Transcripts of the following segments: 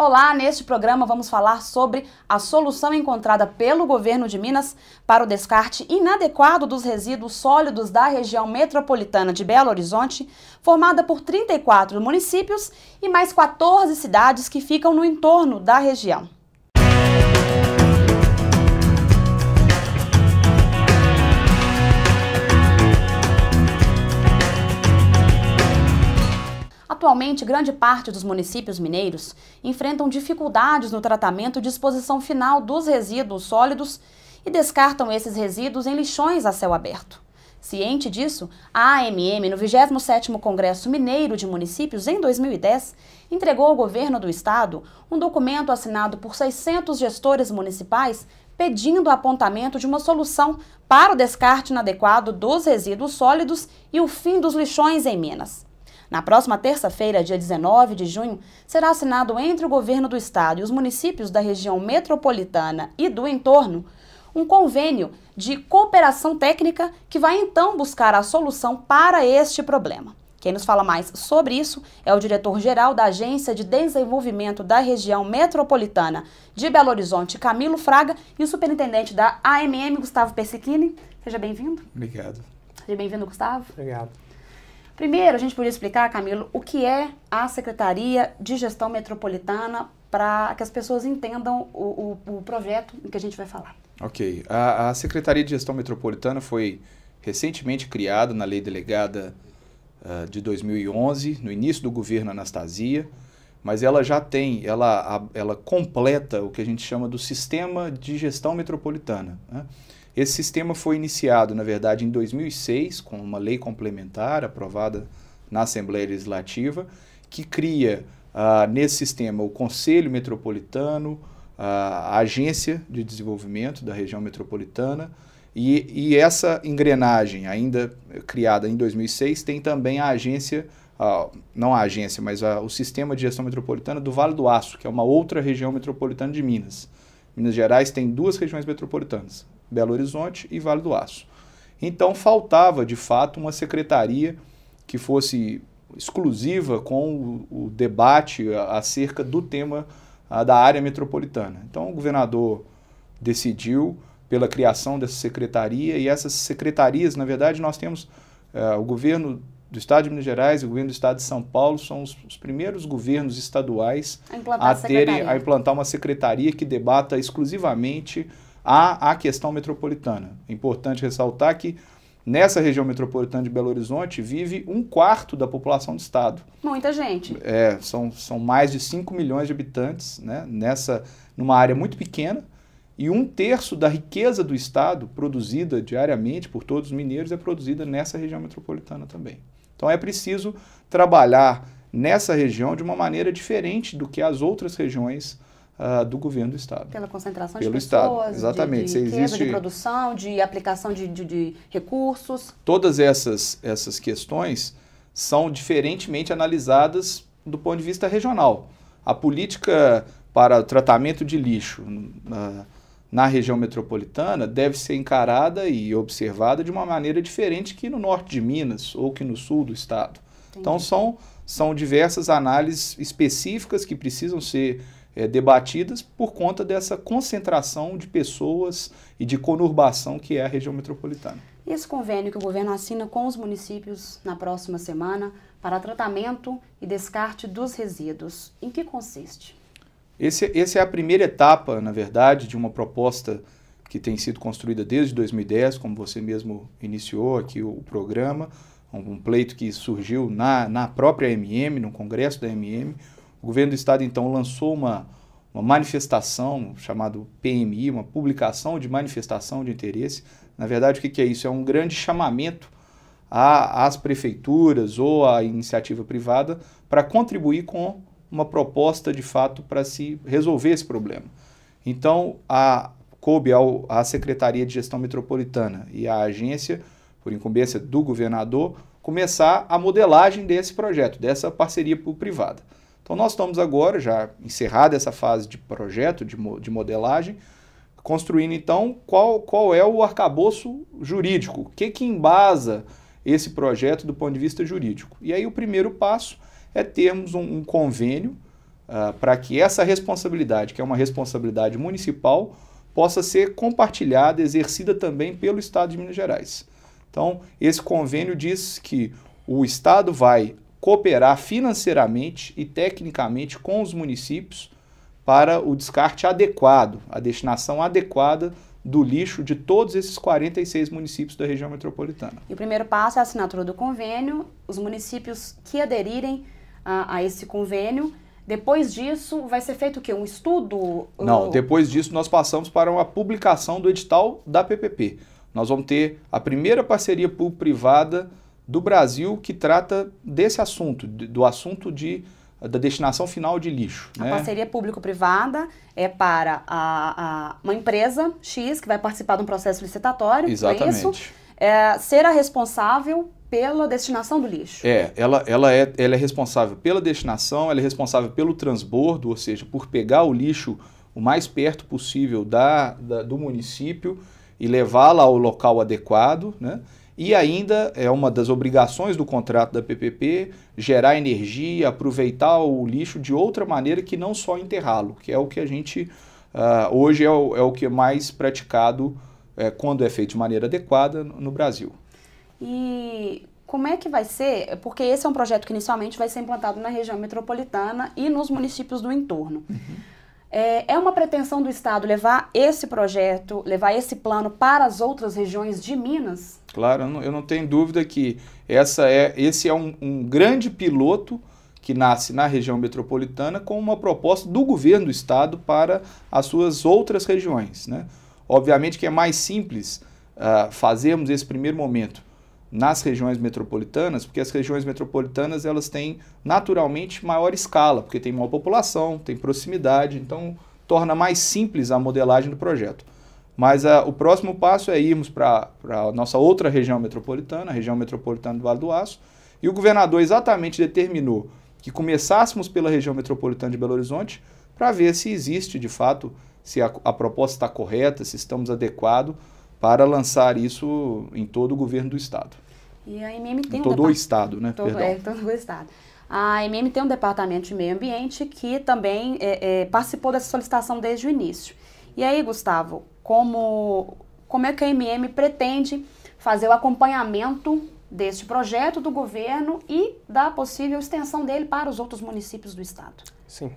Olá, neste programa vamos falar sobre a solução encontrada pelo governo de Minas para o descarte inadequado dos resíduos sólidos da região metropolitana de Belo Horizonte, formada por 34 municípios e mais 14 cidades que ficam no entorno da região. Atualmente, grande parte dos municípios mineiros enfrentam dificuldades no tratamento de exposição final dos resíduos sólidos e descartam esses resíduos em lixões a céu aberto. Ciente disso, a AMM, no 27º Congresso Mineiro de Municípios, em 2010, entregou ao governo do estado um documento assinado por 600 gestores municipais pedindo o apontamento de uma solução para o descarte inadequado dos resíduos sólidos e o fim dos lixões em Minas. Na próxima terça-feira, dia 19 de junho, será assinado entre o governo do estado e os municípios da região metropolitana e do entorno um convênio de cooperação técnica que vai então buscar a solução para este problema. Quem nos fala mais sobre isso é o diretor-geral da Agência de Desenvolvimento da Região Metropolitana de Belo Horizonte, Camilo Fraga, e o superintendente da AMM, Gustavo Persichini. Seja bem-vindo. Obrigado. Seja bem-vindo, Gustavo. Obrigado. Primeiro, a gente podia explicar, Camilo, o que é a Secretaria de Gestão Metropolitana para que as pessoas entendam o, o, o projeto que a gente vai falar. Ok. A, a, Secretaria de Gestão Metropolitana foi recentemente criada na Lei Delegada uh, de 2011, no início do governo Anastasia, mas ela já tem, ela, a, ela completa o que a gente chama do Sistema de Gestão Metropolitana. Né? Esse sistema foi iniciado, na verdade, em 2006, com uma lei complementar aprovada na Assembleia Legislativa, que cria uh, nesse sistema o Conselho Metropolitano, ah, a Agência de Desenvolvimento da Região Metropolitana. E, e, essa engrenagem, ainda criada em 2006, tem também a agência, uh, não a agência, mas a, o Sistema de Gestão Metropolitana do Vale do Aço, que é uma outra região metropolitana de Minas. Minas Gerais tem duas regiões metropolitanas, Belo Horizonte e Vale do Aço. Então faltava, de fato, uma secretaria que fosse exclusiva com o, o debate acerca do tema a, da área metropolitana. Então o governador decidiu pela criação dessa secretaria e essas secretarias, na verdade, nós temos é, o governo do Estado de Minas Gerais e o governo do Estado de São Paulo são os, os primeiros governos estaduais a, a terem a implantar uma secretaria que debata exclusivamente à, à questão metropolitana. É importante ressaltar que Nessa região metropolitana de Belo Horizonte vive um quarto da população do estado. Muita gente. É, são, são mais de 5 milhões de habitantes, né? Nessa, numa área muito pequena. E um terço da riqueza do estado, produzida diariamente por todos os mineiros, é produzida nessa região metropolitana também. Então é preciso trabalhar nessa região de uma maneira diferente do que as outras regiões uh, do governo do Estado. Pela concentração Pelo de pessoas, Exatamente. de, de riqueza, existe... de produção, de aplicação de, de, de recursos. Todas essas, essas questões são diferentemente analisadas do ponto de vista regional. A política para tratamento de lixo na, na, região metropolitana deve ser encarada e observada de uma maneira diferente que no norte de Minas ou que no sul do estado. Então, Entendi. Então são, são diversas análises específicas que precisam ser é, debatidas por conta dessa concentração de pessoas e de conurbação que é a região metropolitana. Esse convênio que o governo assina com os municípios na próxima semana para tratamento e descarte dos resíduos, em que consiste? Esse, essa é a primeira etapa, na verdade, de uma proposta que tem sido construída desde 2010, como você mesmo iniciou aqui o, o programa, um, um pleito que surgiu na, na própria MM, no Congresso da MM, o governo do estado, então, lançou uma, uma manifestação chamada PMI, uma publicação de manifestação de interesse. Na verdade, o que, é isso? É um grande chamamento às prefeituras ou à iniciativa privada para contribuir com uma proposta de fato para se resolver esse problema. Então, a, coube ao, à Secretaria de Gestão Metropolitana e à agência, por incumbência do governador, começar a modelagem desse projeto, dessa parceria privada então, nós estamos agora, já encerrada essa fase de projeto, de, de modelagem, construindo então qual, qual é o arcabouço jurídico, o que, que embasa esse projeto do ponto de vista jurídico. E aí o primeiro passo é termos um, um convênio uh, para que essa responsabilidade, que é uma responsabilidade municipal, possa ser compartilhada, exercida também pelo Estado de Minas Gerais. Então, esse convênio diz que o Estado vai cooperar financeiramente e tecnicamente com os municípios para o descarte adequado, a destinação adequada do lixo de todos esses 46 municípios da região metropolitana. E o primeiro passo é a assinatura do convênio, os municípios que aderirem a, ah, a esse convênio. Depois disso, vai ser feito o quê? Um estudo? Não, depois disso nós passamos para uma publicação do edital da PPP. Nós vamos ter a primeira parceria público-privada do Brasil que trata desse assunto, do assunto de da destinação final de lixo. A né? parceria público-privada é para a, a, uma empresa X que vai participar de um processo licitatório. É Exatamente. Isso, é, ser a responsável pela destinação do lixo. É ela, ela é, ela é responsável pela destinação, ela é responsável pelo transbordo, ou seja, por pegar o lixo o mais perto possível da, da do município e levá-la ao local adequado, né? E ainda é uma das obrigações do contrato da PPP gerar energia, aproveitar o lixo de outra maneira que não só enterrá-lo, que é o que a gente uh, hoje é o, é o que é mais praticado é, quando é feito de maneira adequada no, no Brasil. E como é que vai ser? Porque esse é um projeto que inicialmente vai ser implantado na região metropolitana e nos municípios do entorno. Uhum. É, é, uma pretensão do Estado levar esse projeto, levar esse plano para as outras regiões de Minas? Claro, eu não, eu não tenho dúvida que essa é, esse é um, um grande piloto que nasce na região metropolitana com uma proposta do governo do Estado para as suas outras regiões. Né? Obviamente que é mais simples uh, fazermos esse primeiro momento nas regiões metropolitanas, porque as regiões metropolitanas elas têm naturalmente maior escala, porque tem maior população, tem proximidade, então torna mais simples a modelagem do projeto. Mas a, ah, o próximo passo é irmos para a nossa outra região metropolitana, a região metropolitana do Vale do Aço, e o governador exatamente determinou que começássemos pela região metropolitana de Belo Horizonte para ver se existe de fato, se a, a proposta está correta, se estamos adequados para lançar isso em todo o governo do Estado. E a MM tem em um todo o Estado, né? Todo, Perdão. É, todo o Estado. A MM tem um departamento de meio ambiente que também é, é, participou dessa solicitação desde o início. E aí, Gustavo, como, como é que a MM pretende fazer o acompanhamento deste projeto do governo e da possível extensão dele para os outros municípios do estado? Sim.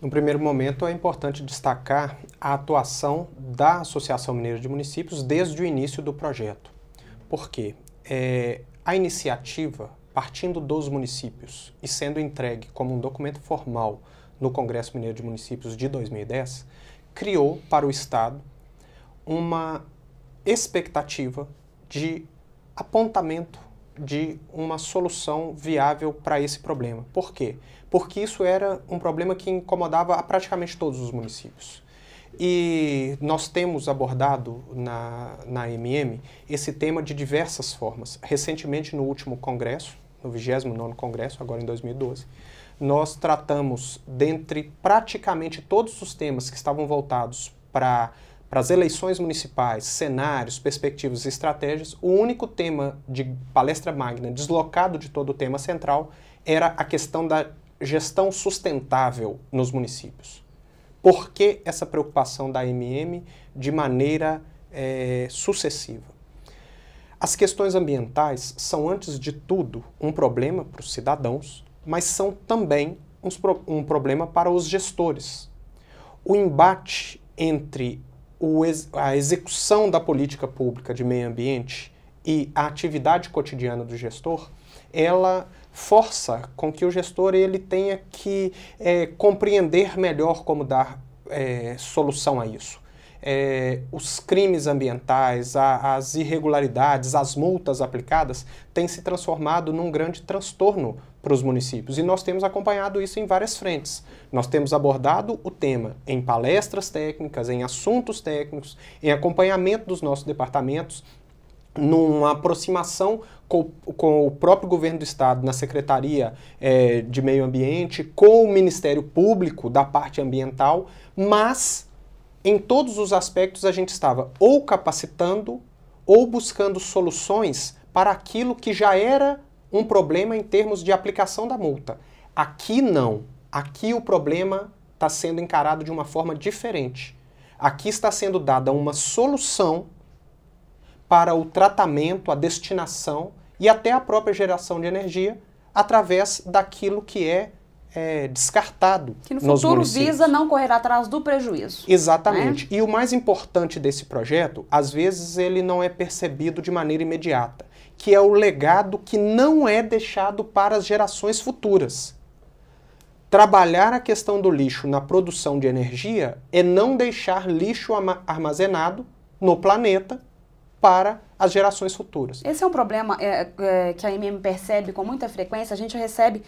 No primeiro momento, é importante destacar a atuação da Associação Mineira de Municípios desde o início do projeto. Por quê? É, a iniciativa, partindo dos municípios e sendo entregue como um documento formal no Congresso Mineiro de Municípios de 2010, criou para o Estado uma expectativa de apontamento de uma solução viável para esse problema. Por quê? Porque isso era um problema que incomodava a praticamente todos os municípios. E nós temos abordado na, na MM esse tema de diversas formas. Recentemente, no último congresso, no 29 congresso, agora em 2012, nós tratamos, dentre praticamente todos os temas que estavam voltados para para as eleições municipais, cenários, perspectivas e estratégias, o único tema de palestra magna deslocado de todo o tema central era a questão da gestão sustentável nos municípios. Por que essa preocupação da MM de maneira é, sucessiva? As questões ambientais são, antes de tudo, um problema para os cidadãos, mas são também um problema para os gestores. O embate entre ex a execução da política pública de meio ambiente e a atividade cotidiana do gestor, ela força com que o gestor ele tenha que é, compreender melhor como dar é, solução a isso. É, os crimes ambientais, a, as irregularidades, as multas aplicadas têm se transformado num grande transtorno para os municípios. E nós temos acompanhado isso em várias frentes. Nós temos abordado o tema em palestras técnicas, em assuntos técnicos, em acompanhamento dos nossos departamentos, numa aproximação com, com, o próprio governo do estado na Secretaria é, de Meio Ambiente, com o Ministério Público da parte ambiental, mas em todos os aspectos a gente estava ou capacitando ou buscando soluções para aquilo que já era um problema em termos de aplicação da multa. Aqui não. Aqui o problema está sendo encarado de uma forma diferente. Aqui está sendo dada uma solução para o tratamento, a destinação e até a própria geração de energia através daquilo que é, é descartado. Que no futuro visa não correr atrás do prejuízo. Né? Exatamente. Né? E o mais importante desse projeto, às vezes ele não é percebido de maneira imediata que é o legado que não é deixado para as gerações futuras. Trabalhar a questão do lixo na produção de energia é não deixar lixo armazenado no planeta para as gerações futuras. Esse é um problema é, é, que a MM percebe com muita frequência. A gente recebe,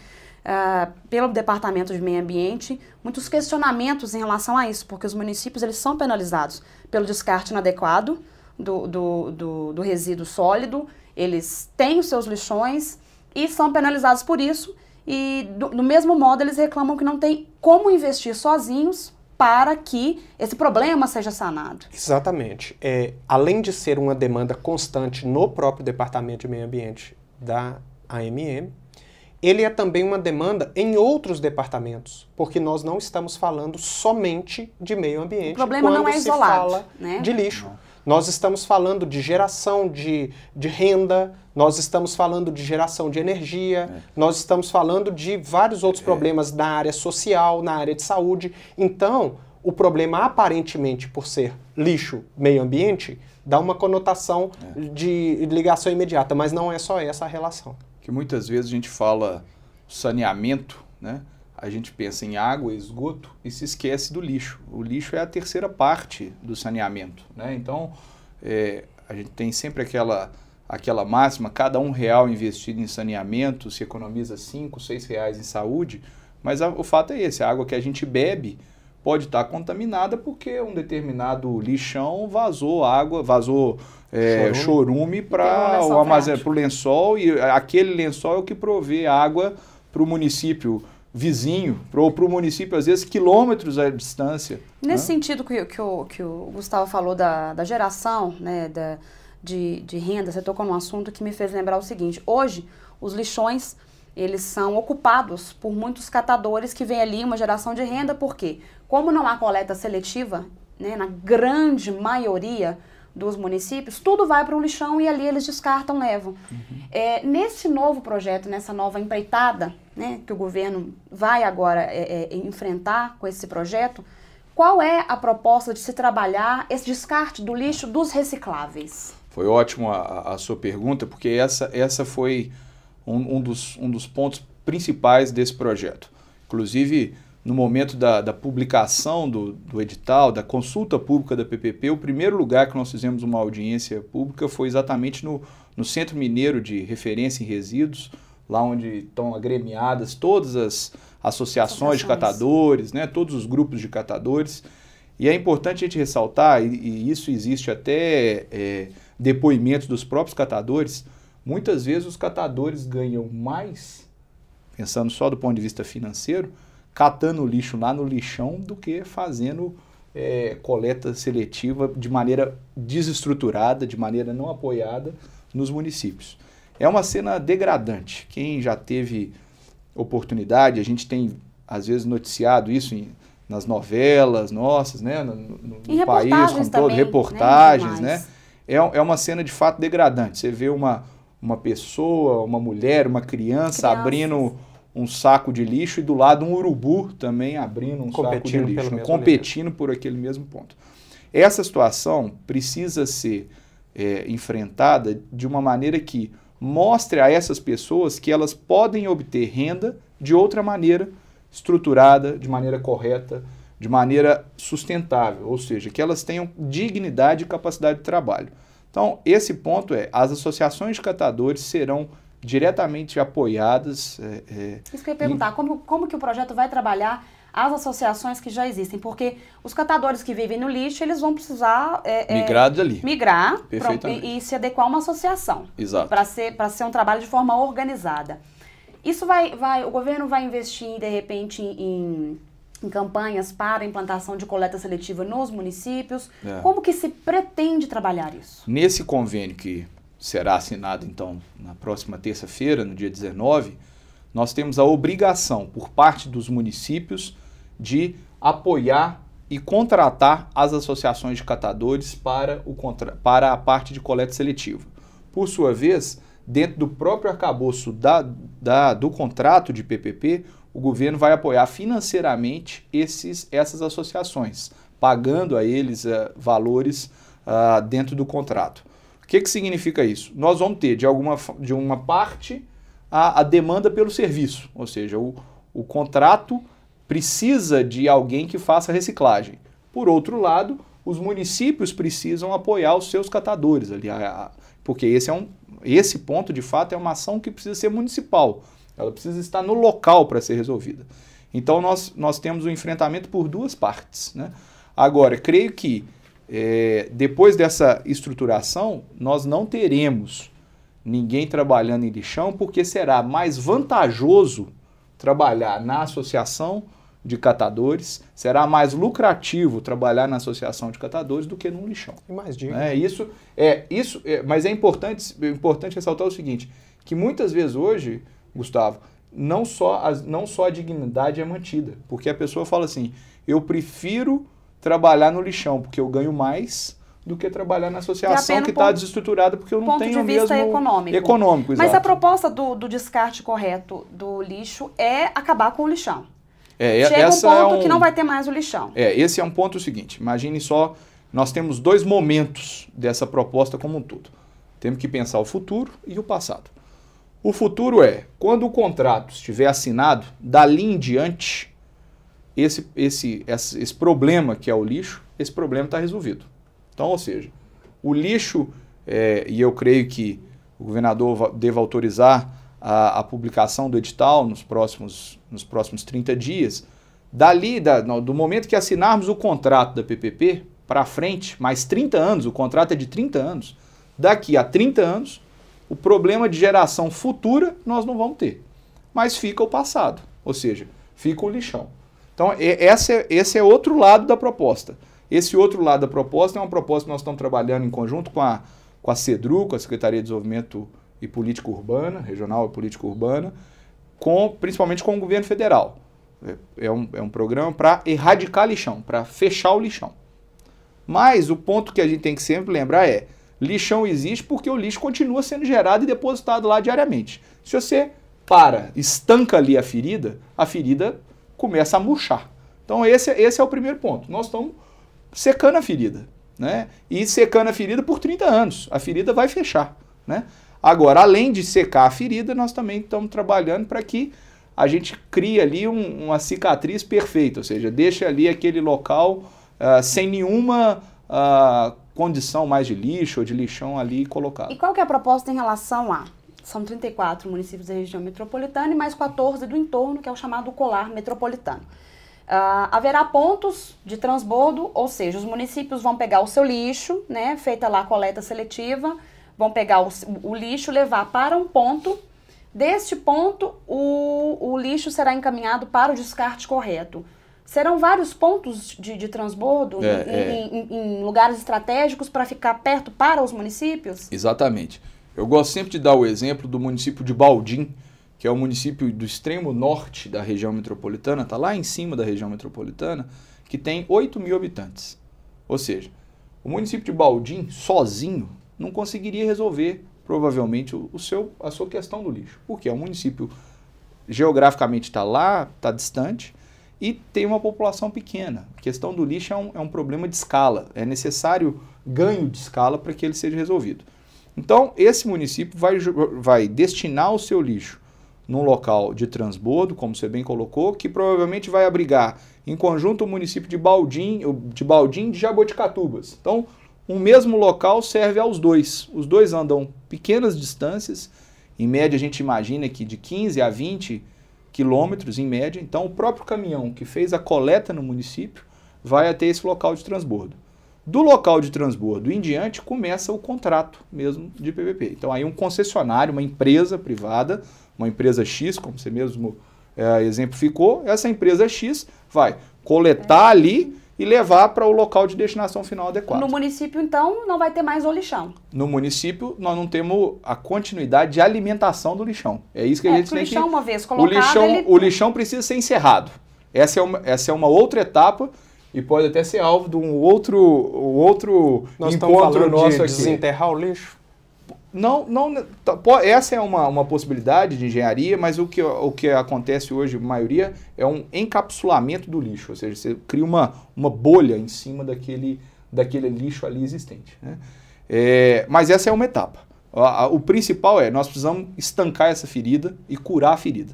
ah, pelo Departamento de Meio Ambiente, muitos questionamentos em relação a isso, porque os municípios eles são penalizados pelo descarte inadequado do, do, do, do resíduo sólido eles têm os seus lixões e são penalizados por isso. E do, do mesmo modo, eles reclamam que não tem como investir sozinhos para que esse problema seja sanado. Exatamente. É, além de ser uma demanda constante no próprio Departamento de Meio Ambiente da AMM, ele é também uma demanda em outros departamentos, porque nós não estamos falando somente de meio ambiente. O problema não é isolado, fala né? de lixo. Não. Nós estamos falando de geração de, de renda, nós estamos falando de geração de energia, é. nós estamos falando de vários outros é. problemas é. na área social, na área de saúde. Então, o problema aparentemente por ser lixo, meio ambiente, dá uma conotação é. de ligação imediata, mas não é só essa a relação. Que muitas vezes a gente fala saneamento, né? a gente pensa em água, esgoto e se esquece do lixo. O lixo é a terceira parte do saneamento. Né? Então, é, a gente tem sempre aquela, aquela máxima: cada um real investido em saneamento se economiza cinco, seis reais em saúde. Mas a, o fato é esse: a água que a gente bebe pode estar contaminada porque um determinado lixão vazou água, vazou é, chorume, chorume para o armazém, para o lençol e aquele lençol é o que provê água para o município vizinho, ou para o município, às vezes, quilômetros à distância. Nesse né? sentido que, que, o, que o Gustavo falou da, da geração né, da, de, de renda, você tocou num assunto que me fez lembrar o seguinte. Hoje, os lixões, eles são ocupados por muitos catadores que vêm ali uma geração de renda, porque como não há coleta seletiva, né, na grande maioria dos municípios, tudo vai para um lixão e ali eles descartam, levam. Uhum. É, nesse novo projeto, nessa nova empreitada né, que o governo vai agora é, é, enfrentar com esse projeto, qual é a proposta de se trabalhar esse descarte do lixo dos recicláveis? Foi ótimo a, a sua pergunta, porque essa, essa foi um, um, dos, um dos pontos principais desse projeto. Inclusive, no momento da, da publicação do, do, edital, da consulta pública da PPP, o primeiro lugar que nós fizemos uma audiência pública foi exatamente no, no Centro Mineiro de Referência em Resíduos, lá onde estão agremiadas todas as associações, associações, de catadores, né, todos os grupos de catadores. E é importante a gente ressaltar, e, e isso existe até é, depoimentos dos próprios catadores, muitas vezes os catadores ganham mais, pensando só do ponto de vista financeiro, catando lixo lá no lixão do que fazendo é, coleta seletiva de maneira desestruturada, de maneira não apoiada nos municípios. É uma cena degradante. Quem já teve oportunidade, a gente tem às vezes noticiado isso em, nas novelas nossas, né? No, no, no país, como todo, né, reportagens, né? né? É, é uma cena de fato degradante. Você vê uma, uma pessoa, uma mulher, uma criança, abrindo um saco de lixo e do lado um urubu também abrindo um competindo saco de lixo, né? competindo por aquele mesmo ponto. Essa situação precisa ser é, enfrentada de uma maneira que mostre a essas pessoas que elas podem obter renda de outra maneira, estruturada, de maneira correta, de maneira sustentável, ou seja, que elas tenham dignidade e capacidade de trabalho. Então, esse ponto é: as associações de catadores serão diretamente apoiadas. É, é, Isso que eu ia perguntar, em... como, como que o projeto vai trabalhar as associações que já existem, porque os catadores que vivem no lixo, eles vão precisar... É, é migrar Migrar e, e, se adequar a uma associação. Exato. Para ser, ser um trabalho de forma organizada. Isso vai, vai... O governo vai investir, de repente, em, em campanhas para implantação de coleta seletiva nos municípios. É. Como que se pretende trabalhar isso? Nesse convênio que será assinado, então, na próxima terça-feira, no dia 19 nós temos a obrigação por parte dos municípios de apoiar e contratar as associações de catadores para, o contra... para a parte de coleta seletiva. Por sua vez, dentro do próprio arcabouço da, da, do contrato de PPP, o governo vai apoiar financeiramente esses, essas associações, pagando a eles uh, valores uh, dentro do contrato. O que, que significa isso? Nós vamos ter, de, alguma, de uma parte, a, a demanda pelo serviço, ou seja, o, o contrato precisa de alguém que faça reciclagem. Por outro lado, os municípios precisam apoiar os seus catadores ali, porque esse é um esse ponto de fato é uma ação que precisa ser municipal. Ela precisa estar no local para ser resolvida. Então nós, nós temos o um enfrentamento por duas partes. Né? Agora, creio que é, depois dessa estruturação, nós não teremos ninguém trabalhando em lixão, porque será mais vantajoso trabalhar na associação de catadores, será mais lucrativo trabalhar na associação de catadores do que num lixão. E mais digno. É, né? isso é isso, é, mas é importante, é importante ressaltar o seguinte, que muitas vezes hoje, Gustavo, não só, não só a dignidade é mantida, porque a pessoa fala assim, eu prefiro trabalhar no lixão porque eu ganho mais do que trabalhar na associação que está é desestruturada porque eu não ponto tenho de vista mesmo econômico. econômico Mas a proposta do, do descarte correto do lixo é acabar com o lixão. É, é Chega um é ponto é um, que não vai ter mais o lixão. É, esse é um ponto seguinte. Imagine só, nós temos dois momentos dessa proposta como um todo. Temos que pensar o futuro e o passado. O futuro é, quando o contrato estiver assinado, dali em diante, esse, esse, esse, esse problema que é o lixo, esse problema está resolvido. Então, ou seja, o lixo, é, e eu creio que o governador deva autorizar a, a, publicação do edital nos próximos, nos próximos 30 dias, dali, da, do momento que assinarmos o contrato da PPP, para frente, mais 30 anos, o contrato é de 30 anos, daqui a 30 anos, o problema de geração futura nós não vamos ter. Mas fica o passado, ou seja, fica o lixão. Então, é, esse é, esse é outro lado da proposta. Esse outro lado da proposta é uma proposta que nós estamos trabalhando em conjunto com a, com a CEDRU, com a Secretaria de Desenvolvimento e Política Urbana, Regional e Política Urbana, com, principalmente com o governo federal. É, é um, é um programa para erradicar lixão, para fechar o lixão. Mas o ponto que a gente tem que sempre lembrar é: lixão existe porque o lixo continua sendo gerado e depositado lá diariamente. Se você para, estanca ali a ferida, a ferida começa a murchar. Então, esse, é, esse é o primeiro ponto. Nós estamos secando a ferida. Né? E secando a ferida por 30 anos. A ferida vai fechar. Né? Agora, além de secar a ferida, nós também estamos trabalhando para que a gente crie ali um, uma cicatriz perfeita, ou seja, deixe ali aquele local uh, sem nenhuma uh, condição mais de lixo ou de lixão ali colocado. E qual que é a proposta em relação a são 34 municípios da região metropolitana e mais 14 do entorno, que é o chamado colar metropolitano. Uh, haverá pontos de transbordo, ou seja, os municípios vão pegar o seu lixo, né, feita lá a coleta seletiva, vão pegar o, o lixo, levar para um ponto. Deste ponto, o, o, lixo será encaminhado para o descarte correto. Serão vários pontos de, de transbordo é, em, é. Em, em, em lugares estratégicos para ficar perto para os municípios? Exatamente. Eu gosto sempre de dar o exemplo do município de Baldim, que é o município do extremo norte da região metropolitana, está lá em cima da região metropolitana, que tem 8 mil habitantes. Ou seja, o município de Baldim, sozinho, não conseguiria resolver, provavelmente, o seu, a sua questão do lixo. Porque é um município geograficamente está lá, está distante, e tem uma população pequena. A questão do lixo é um, é um problema de escala. É necessário ganho de escala para que ele seja resolvido. Então, esse município vai, vai destinar o seu lixo num local de transbordo, como você bem colocou, que provavelmente vai abrigar em conjunto o município de Baldim, de Baldim de Jaboticatubas. Então, um mesmo local serve aos dois. Os dois andam pequenas distâncias, em média a gente imagina que de 15 a 20 quilômetros em média. Então, o próprio caminhão que fez a coleta no município vai até esse local de transbordo. Do local de transbordo em diante começa o contrato mesmo de PVP. Então aí um concessionário, uma empresa privada, uma empresa X, como você mesmo é, exemplificou, essa empresa X vai coletar é. ali e levar para o local de destinação final adequado. No município, então, não vai ter mais o lixão? No município, nós não temos a continuidade de alimentação do lixão. É isso que é, a gente tem o lixão, que... Uma vez colocado, o lixão, ele... o lixão precisa ser encerrado. Essa é, uma, essa é uma outra etapa e pode até ser alvo de um outro, um outro Nós encontro nosso de aqui. Desenterrar o lixo? Não, não, né, tá, essa é uma, uma possibilidade de engenharia, mas o que, o que acontece hoje, a maioria, é um encapsulamento do lixo, ou seja, você cria uma, uma bolha em cima daquele, daquele lixo ali existente. Né? É, mas essa é uma etapa. O principal é, nós precisamos estancar essa ferida e curar a ferida.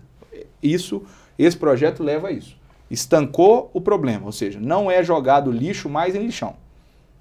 Isso, esse projeto leva a isso estancou o problema, ou seja, não é jogado lixo mais em lixão.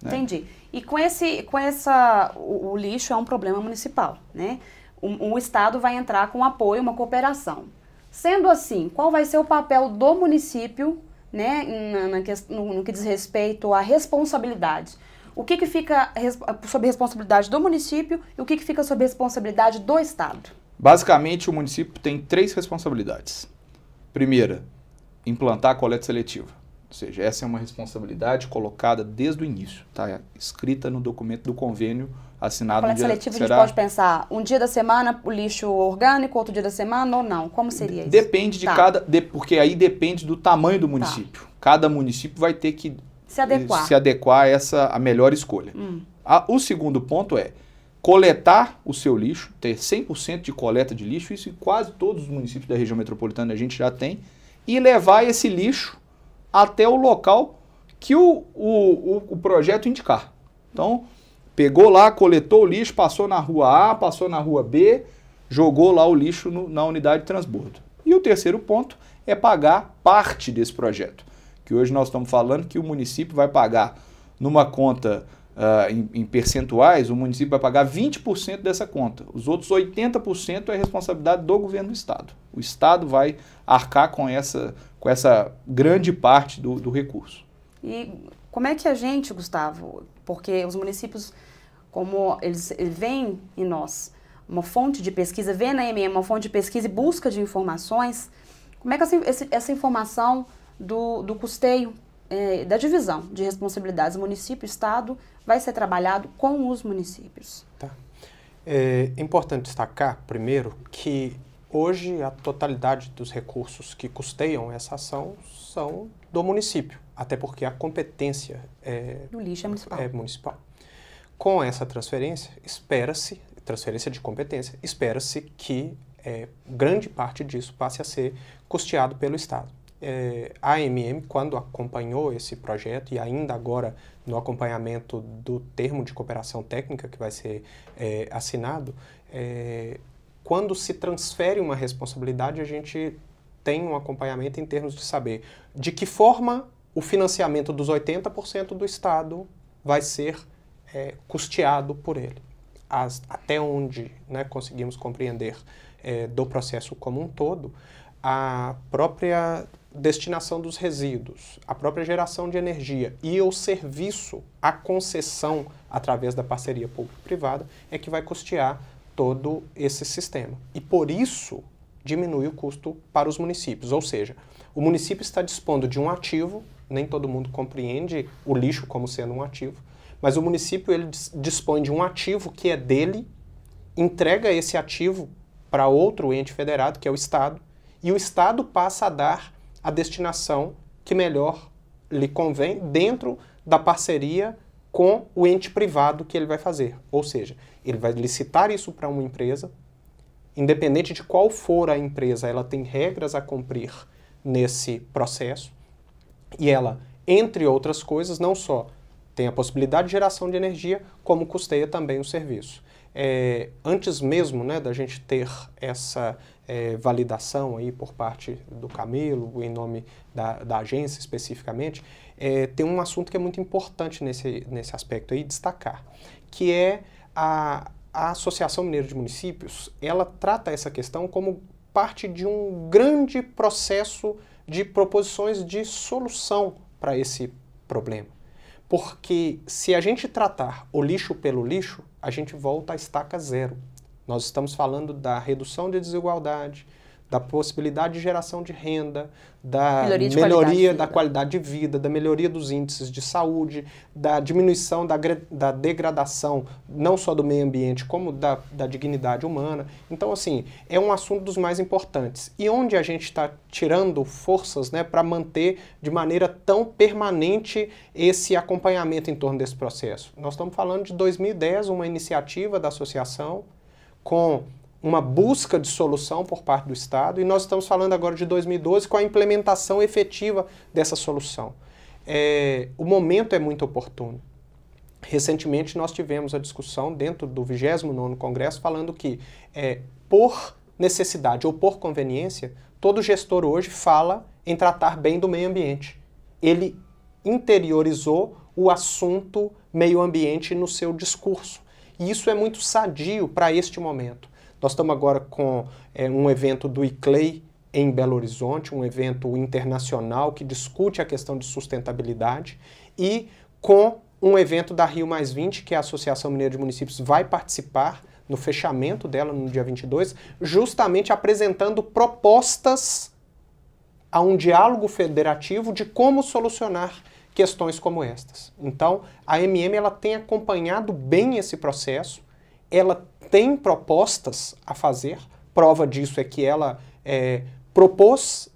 Né? Entendi. E com esse, com essa, o, o lixo é um problema municipal, né? O, o, Estado vai entrar com apoio, uma cooperação. Sendo assim, qual vai ser o papel do município, né, na, na no, no, que diz respeito à responsabilidade? O que, que fica res, sob responsabilidade do município e o que, que fica sob responsabilidade do Estado? Basicamente, o município tem três responsabilidades. Primeira, implantar a coleta seletiva. Ou seja, essa é uma responsabilidade colocada desde o início, tá? escrita no documento do convênio assinado. A coleta um seletiva será... a gente pode pensar um dia da semana o lixo orgânico, outro dia da semana ou não? Como seria isso? Depende de tá. cada, de, porque aí depende do tamanho do tá. município. Tá. Cada município vai ter que se adequar, se adequar a essa a melhor escolha. Hum. A, o segundo ponto é coletar o seu lixo, ter 100% de coleta de lixo, isso em quase todos os municípios da região metropolitana a gente já tem e levar esse lixo até o local que o, o, o, projeto indicar. Então, pegou lá, coletou o lixo, passou na rua A, passou na rua B, jogou lá o lixo no, na unidade de transbordo. E o terceiro ponto é pagar parte desse projeto, que hoje nós estamos falando que o município vai pagar numa conta uh, em, em, percentuais, o município vai pagar 20% dessa conta. Os outros 80% é responsabilidade do governo do estado. O Estado vai arcar com essa, com essa grande parte do, do recurso. E como é que a gente, Gustavo, porque os municípios, como eles, eles veem em nós uma fonte de pesquisa, vê na EME uma fonte de pesquisa e busca de informações, como é que essa, essa informação do, do custeio é, da divisão de responsabilidades município estado vai ser trabalhado com os municípios. Tá. É, é importante destacar primeiro que Hoje, a totalidade dos recursos que custeiam essa ação são do município, até porque a competência é, do lixo é municipal. É municipal. Com essa transferência, espera-se transferência de competência, espera-se que é, grande parte disso passe a ser custeado pelo Estado. É, a AMM, quando acompanhou esse projeto e ainda agora no acompanhamento do termo de cooperação técnica que vai ser é, assinado, é, quando se transfere uma responsabilidade, a gente tem um acompanhamento em termos de saber de que forma o financiamento dos 80% do Estado vai ser é, custeado por ele. As, até onde né, conseguimos compreender é, do processo como um todo, a própria destinação dos resíduos, a própria geração de energia e o serviço, a concessão através da parceria público-privada, é que vai custear todo esse sistema. E por isso diminui o custo para os municípios, ou seja, o município está dispondo de um ativo, nem todo mundo compreende o lixo como sendo um ativo, mas o município ele dispõe de um ativo que é dele, entrega esse ativo para outro ente federado, que é o Estado, e o Estado passa a dar a destinação que melhor lhe convém dentro da parceria com o ente privado que ele vai fazer. Ou seja, ele vai licitar isso para uma empresa. Independente de qual for a empresa, ela tem regras a cumprir nesse processo. E ela, entre outras coisas, não só tem a possibilidade de geração de energia, como custeia também o serviço. É, antes mesmo né, da gente ter essa é, validação aí por parte do Camilo, em nome da, da agência especificamente, é, tem um assunto que é muito importante nesse, nesse aspecto aí destacar, que é a, a Associação Mineira de Municípios, ela trata essa questão como parte de um grande processo de proposições de solução para esse problema. Porque se a gente tratar o lixo pelo lixo, a gente volta à estaca zero. Nós estamos falando da redução de desigualdade, da possibilidade de geração de renda, da melhoria, melhoria da qualidade de vida, da melhoria dos índices de saúde, da diminuição da, da degradação não só do meio ambiente, como da, da dignidade humana. Então, assim, é um assunto dos mais importantes. E onde a gente está tirando forças né, para manter de maneira tão permanente esse acompanhamento em torno desse processo? Nós estamos falando de 2010, uma iniciativa da associação com uma busca de solução por parte do Estado, e nós estamos falando agora de 2012 com a implementação efetiva dessa solução. É, o momento é muito oportuno. Recentemente nós tivemos a discussão dentro do 29 Congresso falando que é, por necessidade ou por conveniência, todo gestor hoje fala em tratar bem do meio ambiente. Ele interiorizou o assunto meio ambiente no seu discurso. E isso é muito sadio para este momento. Nós estamos agora com é, um evento do ICLEI em Belo Horizonte, um evento internacional que discute a questão de sustentabilidade e com um evento da Rio Mais 20, que a Associação Mineira de Municípios vai participar no fechamento dela no dia 22, justamente apresentando propostas a um diálogo federativo de como solucionar questões como estas. Então, a MM ela tem acompanhado bem esse processo, ela tem propostas a fazer, prova disso é que ela é, propôs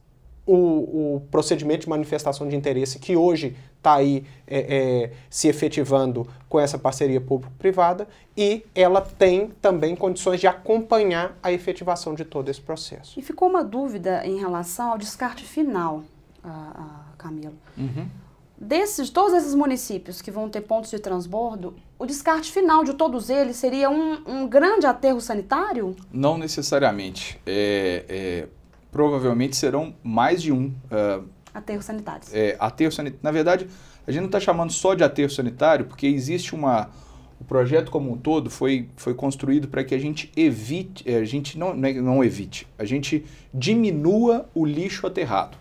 o, o, procedimento de manifestação de interesse que hoje está aí é, é, se efetivando com essa parceria público-privada e ela tem também condições de acompanhar a efetivação de todo esse processo. E ficou uma dúvida em relação ao descarte final, a ah, Camilo. Uhum. Desses, todos esses municípios que vão ter pontos de transbordo, o descarte final de todos eles seria um, um grande aterro sanitário? Não necessariamente. É, é, provavelmente serão mais de um. Uh, aterro sanitário. É, aterro sanitário. É, na verdade, a gente não está chamando só de aterro sanitário, porque existe uma. O projeto como um todo foi, foi construído para que a gente evite, é, a gente não, é, não evite, a gente diminua o lixo aterrado.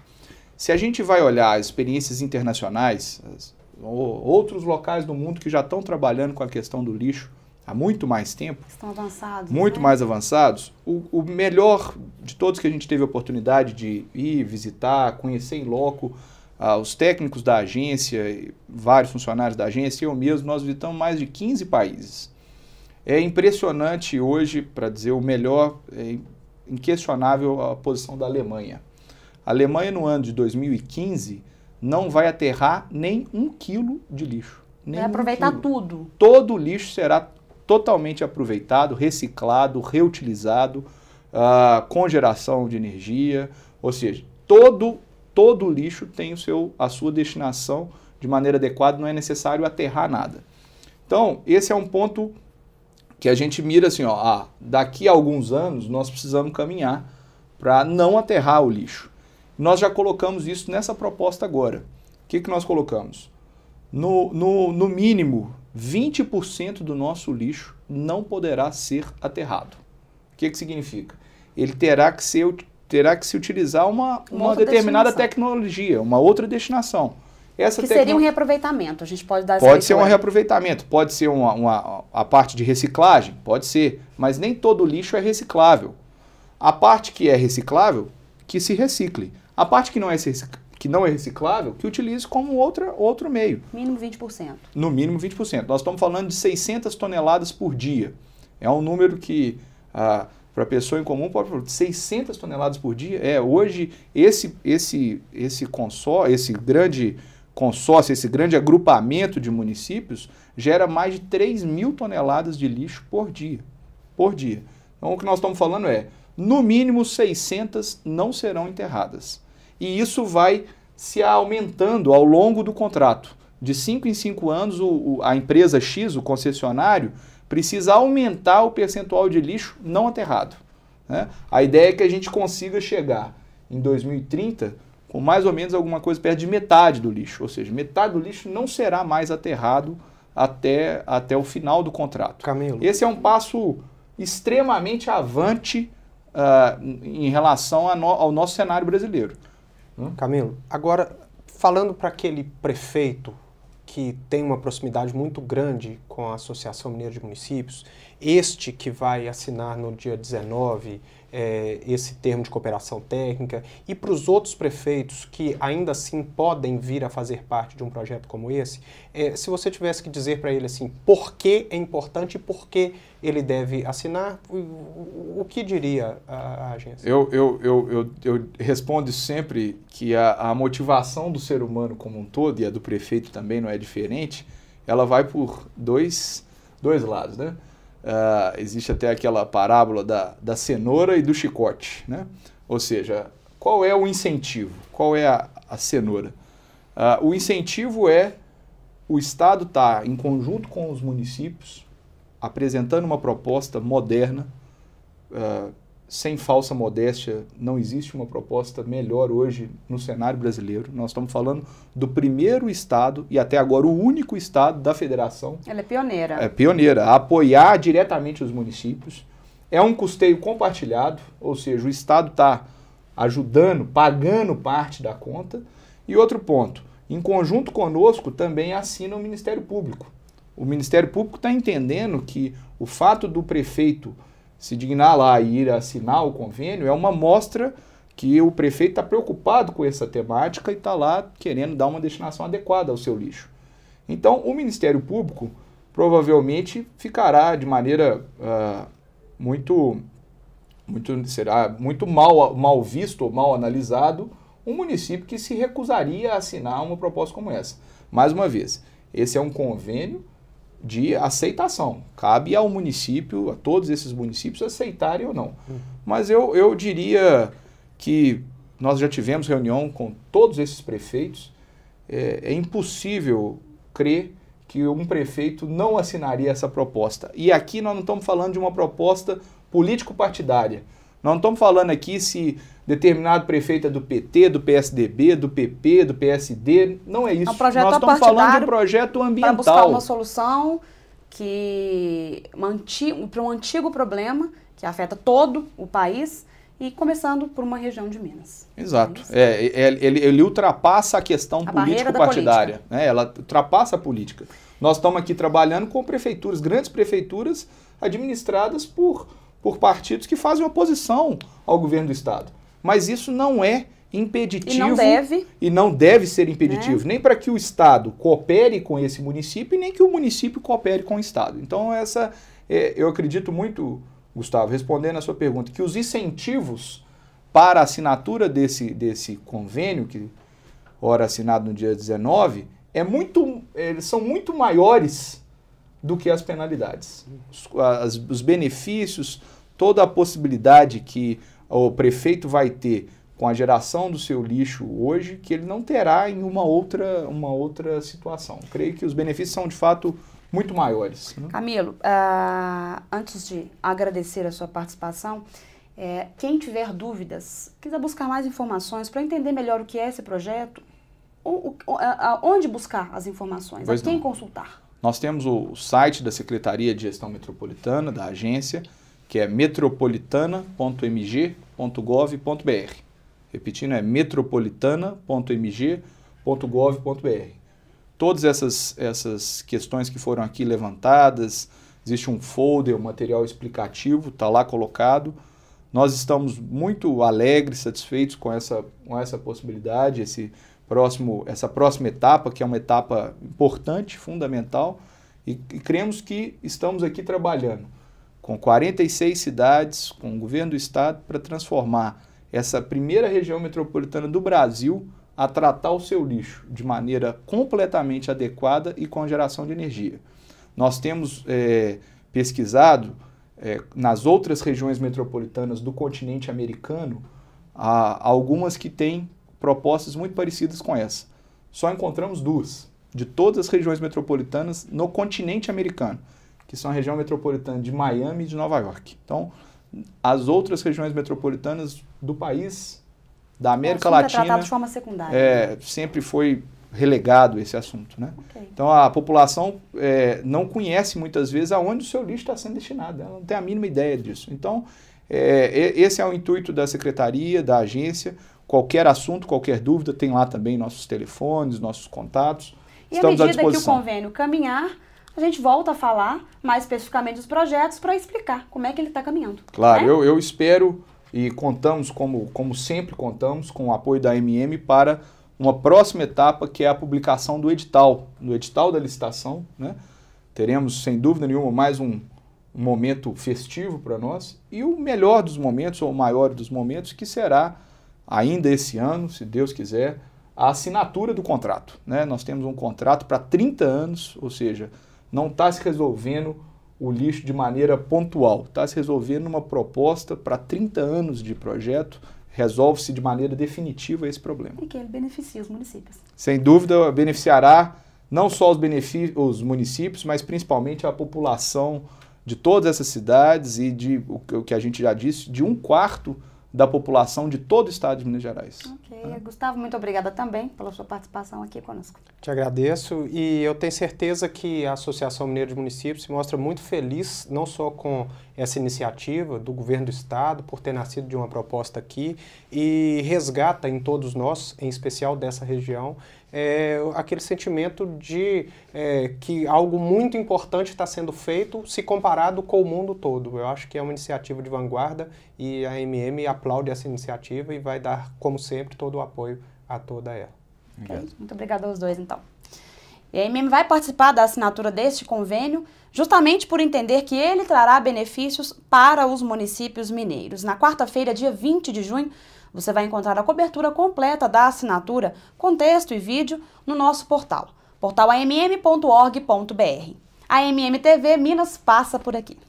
Se a gente vai olhar as experiências internacionais, as, outros locais do mundo que já estão trabalhando com a questão do lixo há muito mais tempo. Estão avançados. Muito né? mais avançados. O, o, melhor de todos que a gente teve a oportunidade de ir visitar, conhecer em loco, ah, os técnicos da agência, vários funcionários da agência, eu mesmo, nós visitamos mais de 15 países. É impressionante hoje, para dizer o melhor, é inquestionável a posição da Alemanha. A Alemanha, no ano de 2015, não vai aterrar nem um quilo de lixo. Nem vai aproveitar um tudo. Todo o lixo será totalmente aproveitado, reciclado, reutilizado, uh, com geração de energia. Ou seja, todo, todo lixo tem o seu, a sua destinação de maneira adequada, não é necessário aterrar nada. Então, esse é um ponto que a gente mira assim, ó, ah, daqui a alguns anos nós precisamos caminhar para não aterrar o lixo. Nós já colocamos isso nessa proposta agora. O que, que nós colocamos? No, no, no mínimo, 20% do nosso lixo não poderá ser aterrado. O que, que significa? Ele terá que, ser, terá que se utilizar uma, uma, determinada tecnologia, uma outra destinação. Essa que tecno... seria um reaproveitamento, a gente pode dar Pode ser um reaproveitamento, pode ser uma, uma, a parte de reciclagem, pode ser, mas nem todo lixo é reciclável. A parte que é reciclável, que se recicle. A parte que não é, que não é reciclável, que utilize como outra, outro meio. Mínimo 20%. No mínimo 20%. Nós estamos falando de 600 toneladas por dia. É um número que, ah, para a pessoa em comum, pode 600 toneladas por dia. É, hoje, esse, esse, esse consórcio, esse grande consórcio, esse grande agrupamento de municípios, gera mais de 3 mil toneladas de lixo por dia. Por dia. Então, o que nós estamos falando é, no mínimo 600 não serão enterradas e isso vai se aumentando ao longo do contrato. De 5 em 5 anos, o, o, a empresa X, o concessionário, precisa aumentar o percentual de lixo não aterrado. Né? A ideia é que a gente consiga chegar em 2030 com mais ou menos alguma coisa perto de metade do lixo, ou seja, metade do lixo não será mais aterrado até, até o final do contrato. Camilo. Esse é um passo extremamente avante uh, em relação no, ao nosso cenário brasileiro. Hum? Camilo, agora, falando para aquele prefeito que tem uma proximidade muito grande com a Associação Mineira de Municípios, este que vai assinar no dia 19 é, esse termo de cooperação técnica e para os outros prefeitos que ainda assim podem vir a fazer parte de um projeto como esse, é, se você tivesse que dizer para ele assim, por que é importante e por que ele deve assinar, o, o, o que diria a, a agência? Eu, eu, eu, eu, eu, respondo sempre que a, a motivação do ser humano como um todo e a do prefeito também não é diferente, ela vai por dois, dois lados, né? Uh, existe até aquela parábola da, da cenoura e do chicote, né? Ou seja, qual é o incentivo? Qual é a, a cenoura? Uh, o incentivo é o Estado estar tá, em conjunto com os municípios apresentando uma proposta moderna, uh, sem falsa modéstia, não existe uma proposta melhor hoje no cenário brasileiro. Nós estamos falando do primeiro Estado e até agora o único Estado da federação. Ela é pioneira. É pioneira, a apoiar diretamente os municípios. É um custeio compartilhado, ou seja, o Estado está ajudando, pagando parte da conta. E outro ponto, em conjunto conosco também assina o Ministério Público. O Ministério Público está entendendo que o fato do prefeito se dignar lá e ir assinar o convênio, é uma mostra que o prefeito está preocupado com essa temática e está lá querendo dar uma destinação adequada ao seu lixo. Então, o Ministério Público provavelmente ficará de maneira uh, muito, muito, será muito mal, mal visto ou mal analisado um município que se recusaria a assinar uma proposta como essa. Mais uma vez, esse é um convênio de aceitação. Cabe ao município, a todos esses municípios, aceitarem ou não. Mas eu, eu diria que nós já tivemos reunião com todos esses prefeitos. É, é, impossível crer que um prefeito não assinaria essa proposta. E aqui nós não estamos falando de uma proposta político-partidária. Nós não estamos falando aqui se determinado prefeito é do PT, do PSDB, do PP, do PSD. Não é isso. É um projeto Nós estamos falando de um projeto ambiental. Para buscar uma solução que para um antigo problema que afeta todo o país e começando por uma região de Minas. Exato. É, é, é ele, ele ultrapassa a questão político-partidária. Né? Ela ultrapassa a política. Nós estamos aqui trabalhando com prefeituras, grandes prefeituras administradas por por partidos que fazem oposição ao governo do Estado. Mas isso não é impeditivo. E não deve. E não deve ser impeditivo, né? nem para que o Estado coopere com esse município nem que o município coopere com o Estado. Então, essa, é, eu acredito muito, Gustavo, respondendo a sua pergunta, que os incentivos para a assinatura desse, desse convênio, que ora assinado no dia 19, é muito, eles são muito maiores do que as penalidades. Os, as, os benefícios, toda a possibilidade que o prefeito vai ter com a geração do seu lixo hoje, que ele não terá em uma outra, uma outra situação. Creio que os benefícios são de fato muito maiores. Né? Camilo, uh, antes de agradecer a sua participação, é, quem tiver dúvidas, quiser buscar mais informações para entender melhor o que é esse projeto, o, o, a, onde buscar as informações, pois a quem não. consultar? Nós temos o site da Secretaria de Gestão Metropolitana, da agência, que é metropolitana.mg.gov.br. Repetindo, é metropolitana.mg.gov.br. Todas essas, essas questões que foram aqui levantadas, existe um folder, um material explicativo, está lá colocado. Nós estamos muito alegres, satisfeitos com essa, com essa possibilidade, esse próximo, essa próxima etapa, que é uma etapa importante, fundamental, e, e cremos que estamos aqui trabalhando com 46 cidades, com o governo do estado, para transformar essa primeira região metropolitana do Brasil a tratar o seu lixo de maneira completamente adequada e com geração de energia. Nós temos é, pesquisado é, nas outras regiões metropolitanas do continente americano há algumas que têm propostas muito parecidas com essa. Só encontramos duas de todas as regiões metropolitanas no continente americano que são a região metropolitana de Miami e de Nova York. Então, as outras regiões metropolitanas do país, da é, América Latina, é de forma secundária. É, né? sempre foi relegado esse assunto, né? Okay. Então a população é, não conhece muitas vezes aonde o seu lixo está sendo destinado, ela não tem a mínima ideia disso. Então é, esse é o intuito da secretaria, da agência. Qualquer assunto, qualquer dúvida, tem lá também nossos telefones, nossos contatos. E Estamos à medida à que o convênio caminhar, a gente volta a falar mais especificamente dos projetos para explicar como é que ele está caminhando. Claro, né? eu, eu espero e contamos, como, como sempre contamos, com o apoio da MM para uma próxima etapa que é a publicação do edital, do edital da licitação. Né? Teremos, sem dúvida nenhuma, mais um, momento festivo para nós e o melhor dos momentos, ou o maior dos momentos, que será ainda esse ano, se Deus quiser, a assinatura do contrato. Né? Nós temos um contrato para 30 anos, ou seja, não está se resolvendo o lixo de maneira pontual, está se resolvendo uma proposta para 30 anos de projeto, resolve-se de maneira definitiva esse problema. E que ele beneficia os municípios. Sem dúvida, beneficiará não só os, os municípios, mas principalmente a população de todas essas cidades e de o que a gente já disse, de um quarto da população de todo o estado de Minas Gerais. Ok. Gustavo, muito obrigada também pela sua participação aqui conosco. Te agradeço e eu tenho certeza que a Associação Mineira de Municípios se mostra muito feliz, não só com essa iniciativa do governo do estado, por ter nascido de uma proposta aqui e resgata em todos nós, em especial dessa região, é, aquele sentimento de é, que algo muito importante está sendo feito se comparado com o mundo todo. Eu acho que é uma iniciativa de vanguarda e a MM aplaude essa iniciativa e vai dar, como sempre, todo o apoio a toda ela. Obrigado. É muito obrigada aos dois, então. E a MM vai participar da assinatura deste convênio justamente por entender que ele trará benefícios para os municípios mineiros. Na quarta-feira, dia 20 de junho, você vai encontrar a cobertura completa da assinatura, com texto e vídeo, no nosso portal, portal amm.org.br. A TV Minas passa por aqui.